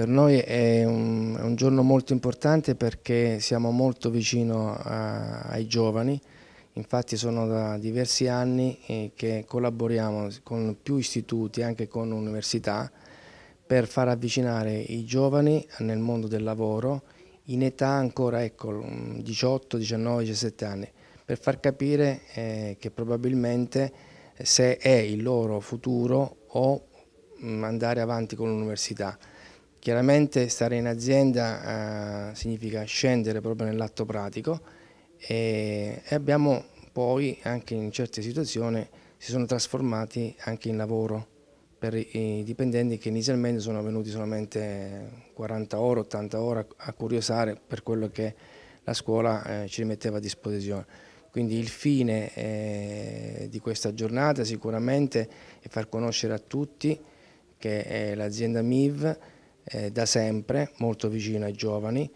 Per noi è un, è un, giorno molto importante perché siamo molto vicino a, ai giovani, infatti sono da diversi anni eh, che collaboriamo con più istituti, anche con università, per far avvicinare i giovani nel mondo del lavoro in età ancora ecco, 18, 19, 17 anni, per far capire eh, che probabilmente eh, se è il loro futuro o mm, andare avanti con l'università. Chiaramente stare in azienda eh, significa scendere proprio nell'atto pratico e, e, abbiamo poi anche in certe situazioni si sono trasformati anche in lavoro per i dipendenti che inizialmente sono venuti solamente 40 ore, 80 ore a curiosare per quello che la scuola eh, ci metteva a disposizione. Quindi il fine eh, di questa giornata sicuramente è far conoscere a tutti che l'azienda MIV eh, da sempre, molto vicino ai giovani,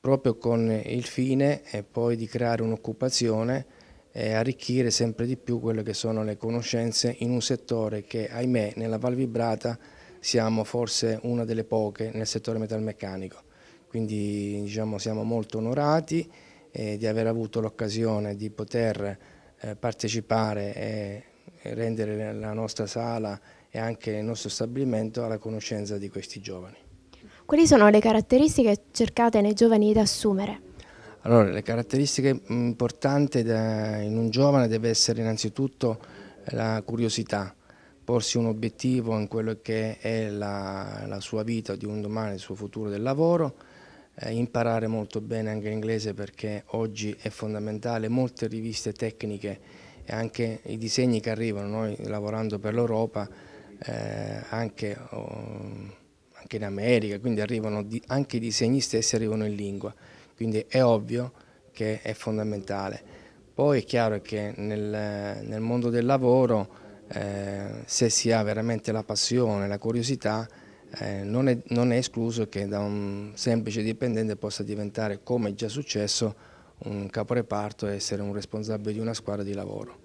proprio con il fine eh, poi di creare un'occupazione e arricchire sempre di più quelle che sono le conoscenze in un settore che, ahimè, nella Val Vibrata siamo forse una delle poche nel settore metalmeccanico. Quindi diciamo, siamo molto onorati eh, di aver avuto l'occasione di poter eh, partecipare e rendere la nostra sala e anche nel nostro stabilimento alla conoscenza di questi giovani. Quali sono le caratteristiche cercate nei giovani da assumere? Allora, le caratteristiche importanti in un giovane deve essere innanzitutto la curiosità, porsi un obiettivo in quello che è la, la sua vita di un domani, il suo futuro del lavoro, eh, imparare molto bene anche l'inglese perché oggi è fondamentale, molte riviste tecniche e anche i disegni che arrivano, noi lavorando per l'Europa eh, anche, oh, anche, in America, quindi arrivano di, anche i disegni stessi arrivano in lingua, quindi è ovvio che è fondamentale. Poi è chiaro che nel, nel mondo del lavoro eh, se si ha veramente la passione, la curiosità, eh, non, è, non, è, escluso che da un semplice dipendente possa diventare, come è già successo, un caporeparto e essere un responsabile di una squadra di lavoro.